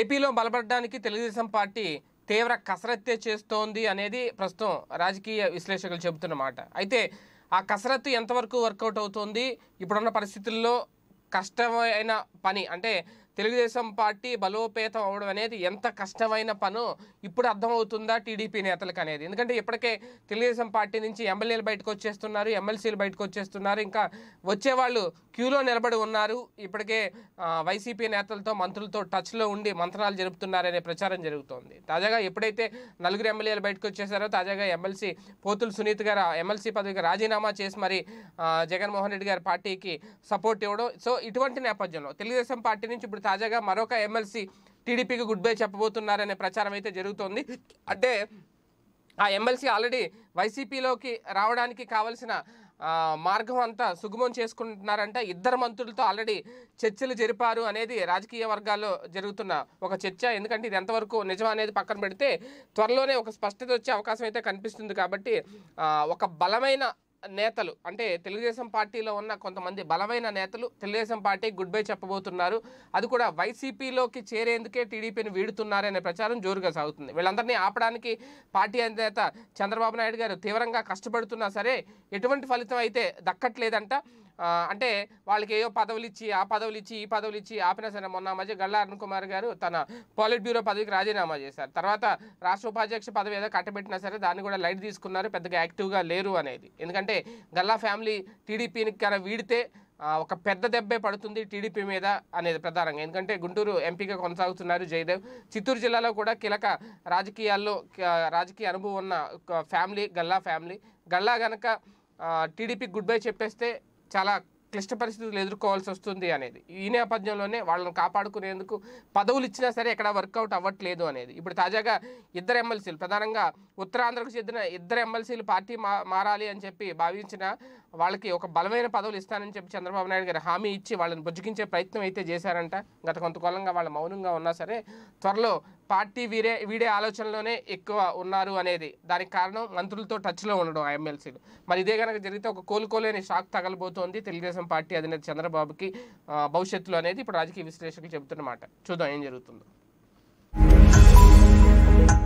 ఏపీలో బలపడడానికి తెలుగుదేశం పార్టీ తీవ్ర కసరత్తే చేస్తోంది అనేది ప్రస్తుతం రాజకీయ విశ్లేషకులు చెబుతున్నమాట అయితే ఆ కసరత్తు ఎంతవరకు వర్కౌట్ అవుతోంది ఇప్పుడున్న పరిస్థితుల్లో కష్టమైన పని అంటే తెలుగుదేశం పార్టీ బలోపేతం అవడం అనేది ఎంత కష్టమైన పను ఇప్పుడు అర్థమవుతుందా టీడీపీ నేతలకు అనేది ఎందుకంటే ఇప్పటికే తెలుగుదేశం పార్టీ నుంచి ఎమ్మెల్యేలు బయటకు వచ్చేస్తున్నారు ఎమ్మెల్సీలు బయటకు వచ్చేస్తున్నారు ఇంకా వచ్చేవాళ్ళు క్యూలో నిలబడి ఉన్నారు ఇప్పటికే వైసీపీ నేతలతో మంత్రులతో టచ్లో ఉండి మంత్రాలు జరుపుతున్నారనే ప్రచారం జరుగుతోంది తాజాగా ఎప్పుడైతే నలుగురు ఎమ్మెల్యేలు బయటకు వచ్చేసారో తాజాగా ఎమ్మెల్సీ పోతులు సునీత్ గారు ఎమ్మెల్సీ పదవికి రాజీనామా చేసి మరి జగన్మోహన్ రెడ్డి గారి పార్టీకి సపోర్ట్ ఇవ్వడం సో ఇటువంటి నేపథ్యంలో తెలుగుదేశం పార్టీ నుంచి ఇప్పుడు తాజాగా మరొక ఎమ్మెల్సీ టీడీపీకి గుడ్ బై చెప్పబోతున్నారనే ప్రచారం అయితే జరుగుతోంది అంటే ఆ ఎమ్మెల్సీ ఆల్రెడీ వైసీపీలోకి రావడానికి కావలసిన మార్గం అంతా సుగమం చేసుకుంటున్నారంటే ఇద్దరు మంత్రులతో ఆల్రెడీ చర్చలు జరిపారు అనేది రాజకీయ వర్గాల్లో జరుగుతున్న ఒక చర్చ ఎందుకంటే ఇది ఎంతవరకు నిజం అనేది పక్కన పెడితే త్వరలోనే ఒక స్పష్టత వచ్చే అవకాశం అయితే కనిపిస్తుంది కాబట్టి ఒక బలమైన నేతలు అంటే తెలుగుదేశం పార్టీలో ఉన్న కొంతమంది బలమైన నేతలు తెలుగుదేశం పార్టీ గుడ్ బై చెప్పబోతున్నారు అది కూడా వైసీపీలోకి చేరేందుకే టీడీపీని వీడుతున్నారనే ప్రచారం జోరుగా సాగుతుంది వీళ్ళందరినీ ఆపడానికి పార్టీ అధినేత చంద్రబాబు నాయుడు గారు తీవ్రంగా కష్టపడుతున్నా సరే ఎటువంటి ఫలితం అయితే దక్కట్లేదంట అంటే వాళ్ళకి ఏయో పదవులు ఇచ్చి ఆ పదవులు ఇచ్చి ఈ పదవులు ఇచ్చి ఆపినా సరే మొన్న మధ్య గల్లా అరుణ్ కుమార్ గారు తన పాలిట్ బ్యూరో పదవికి రాజీనామా చేశారు తర్వాత రాష్ట్ర ఉపాధ్యక్ష పదవి ఏదో కట్టబెట్టినా సరే దాన్ని కూడా లైట్ తీసుకున్నారు పెద్దగా యాక్టివ్గా లేరు అనేది ఎందుకంటే గల్లా ఫ్యామిలీ టీడీపీని కన వీడితే ఒక పెద్ద దెబ్బే పడుతుంది టీడీపీ మీద అనేది ప్రధానంగా ఎందుకంటే గుంటూరు ఎంపీగా కొనసాగుతున్నారు జయదేవ్ చిత్తూరు జిల్లాలో కూడా కీలక రాజకీయాల్లో రాజకీయ అనుభవం ఉన్న ఫ్యామిలీ గల్లా ఫ్యామిలీ గల్లా గనక టీడీపీ గుడ్ బై చెప్పేస్తే చాలా క్లిష్ట పరిస్థితులు ఎదుర్కోవాల్సి వస్తుంది అనేది ఈ నేపథ్యంలోనే వాళ్ళని కాపాడుకునేందుకు పదవులు ఇచ్చినా సరే ఎక్కడ వర్కౌట్ అవ్వట్లేదు అనేది ఇప్పుడు తాజాగా ఇద్దరు ఎమ్మెల్సీలు ప్రధానంగా ఉత్తరాంధ్రకు చెందిన ఇద్దరు ఎమ్మెల్సీలు పార్టీ మారాలి అని చెప్పి భావించిన వాళ్ళకి ఒక బలమైన పదవులు ఇస్తానని చెప్పి చంద్రబాబు నాయుడు గారు హామీ ఇచ్చి వాళ్ళని బుజ్జగించే ప్రయత్నం అయితే చేశారంట గత కొంతకాలంగా వాళ్ళు మౌనంగా ఉన్నా సరే త్వరలో పార్టీ వీరే వీడే ఆలోచనలోనే ఎక్కువ ఉన్నారు అనేది దానికి కారణం మంత్రులతో టచ్లో ఉండడం ఆ ఎమ్మెల్సీలు మరి ఇదే కనుక జరిగితే ఒక కోలుకోలేని షాక్ తగలబోతోంది తెలుగుదేశం పార్టీ అధినేత చంద్రబాబుకి భవిష్యత్తులో అనేది ఇప్పుడు రాజకీయ విశ్లేషకులు చెబుతున్నమాట చూద్దాం ఏం జరుగుతుందో